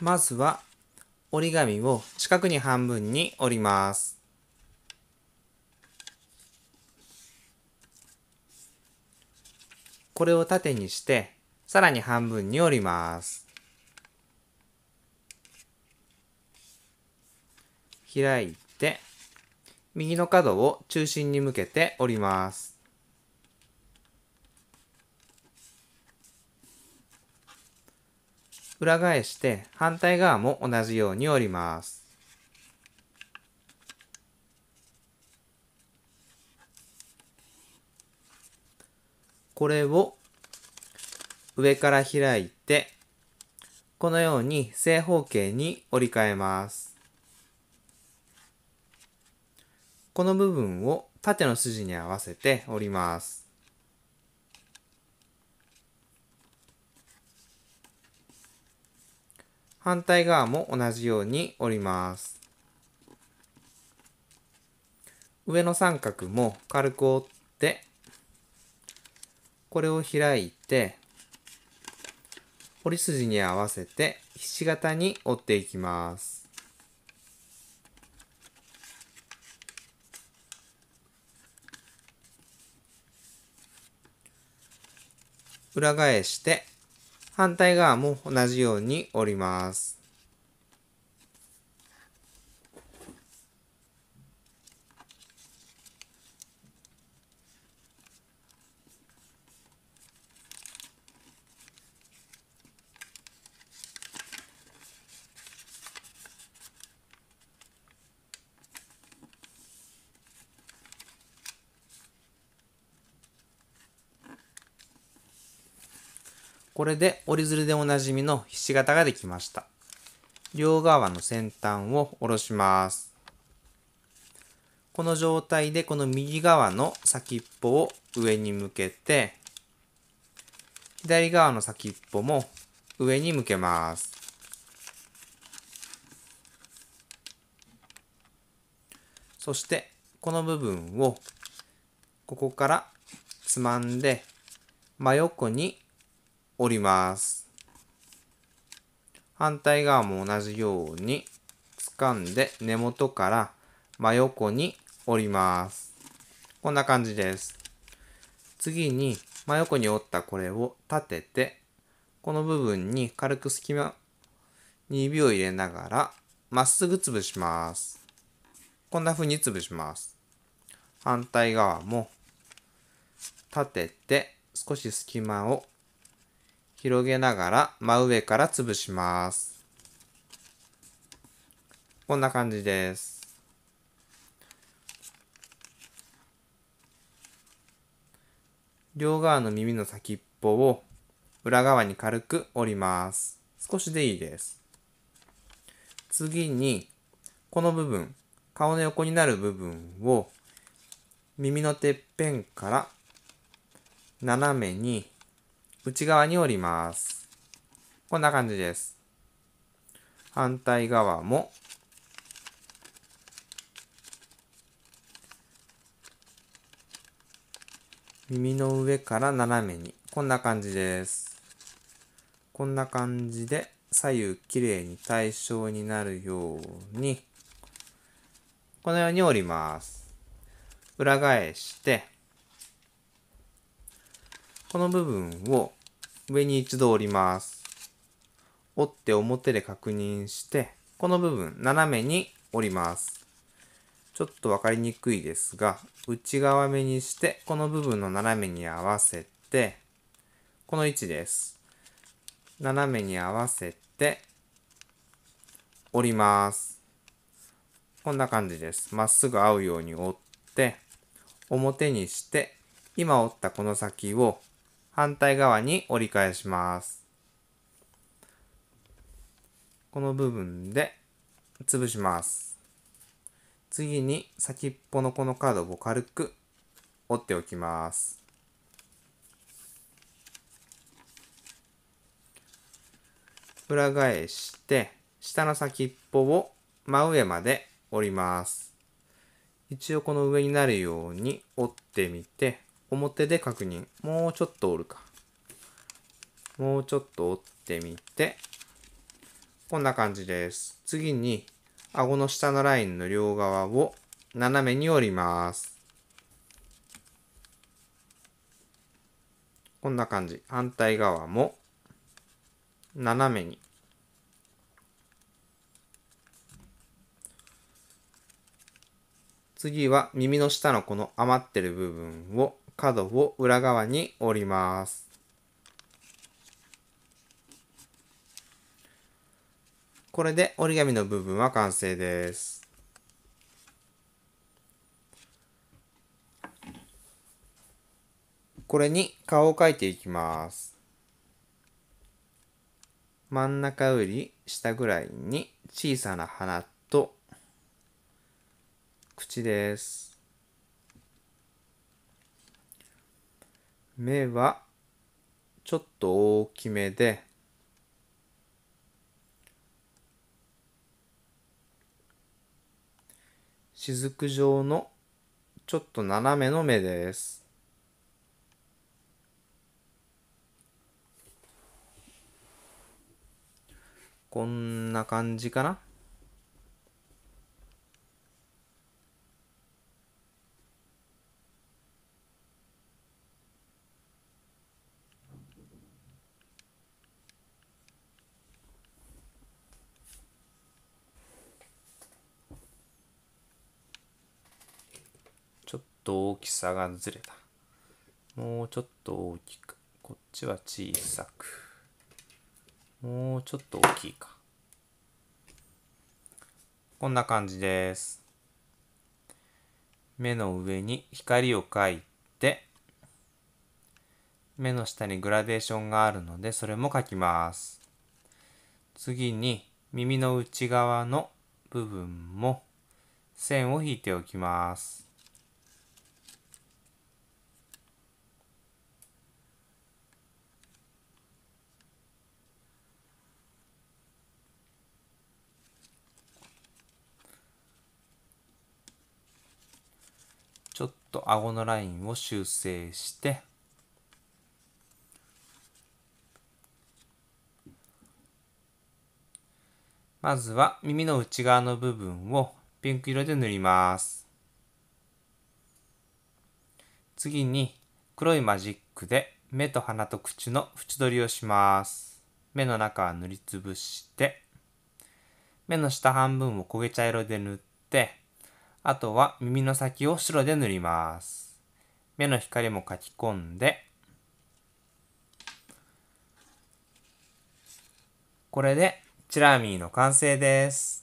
まずは折り紙を四角に半分に折ります。これを縦にしてさらに半分に折ります。開いて右の角を中心に向けて折ります。裏返して反対側も同じように折ります。これを上から開いて、このように正方形に折り替えます。この部分を縦の筋に合わせて折ります。反対側も同じように折ります。上の三角も軽く折って、これを開いて、折り筋に合わせてひし形に折っていきます。裏返して反対側も同じように折ります。これで折り鶴でおなじみのひし形ができました。両側の先端を下ろします。この状態でこの右側の先っぽを上に向けて、左側の先っぽも上に向けます。そしてこの部分をここからつまんで真横に折ります。反対側も同じように掴んで根元から真横に折ります。こんな感じです。次に真横に折ったこれを立てて、この部分に軽く隙間に指を入れながらまっすぐ潰します。こんな風に潰します。反対側も立てて少し隙間を広げながら真上から潰します。こんな感じです。両側の耳の先っぽを裏側に軽く折ります。少しでいいです。次に、この部分、顔の横になる部分を耳のてっぺんから斜めに内側に折ります。こんな感じです。反対側も、耳の上から斜めに、こんな感じです。こんな感じで左右きれいに対称になるように、このように折ります。裏返して、この部分を上に一度折ります。折って表で確認して、この部分斜めに折ります。ちょっとわかりにくいですが、内側目にして、この部分の斜めに合わせて、この位置です。斜めに合わせて、折ります。こんな感じです。まっすぐ合うように折って、表にして、今折ったこの先を反対側に折り返します。この部分で潰します。次に先っぽのこの角を軽く折っておきます。裏返して下の先っぽを真上まで折ります。一応この上になるように折ってみて表で確認。もうちょっと折るか。もうちょっと折ってみて、こんな感じです。次に、顎の下のラインの両側を斜めに折ります。こんな感じ。反対側も斜めに。次は耳の下のこの余ってる部分を角を裏側に折ります。これで折り紙の部分は完成です。これに顔を描いていきます。真ん中より下ぐらいに小さな花と口です。目はちょっと大きめで雫状のちょっと斜めの目です。こんな感じかなと大きさがずれた。もうちょっと大きく。こっちは小さく。もうちょっと大きいか。こんな感じです。目の上に光を描いて、目の下にグラデーションがあるので、それも描きます。次に耳の内側の部分も線を引いておきます。と顎のラインを修正してまずは耳の内側の部分をピンク色で塗ります次に黒いマジックで目と鼻と口の縁取りをします目の中は塗りつぶして目の下半分を焦げ茶色で塗ってあとは耳の先を白で塗ります。目の光も描き込んで、これでチラーミーの完成です。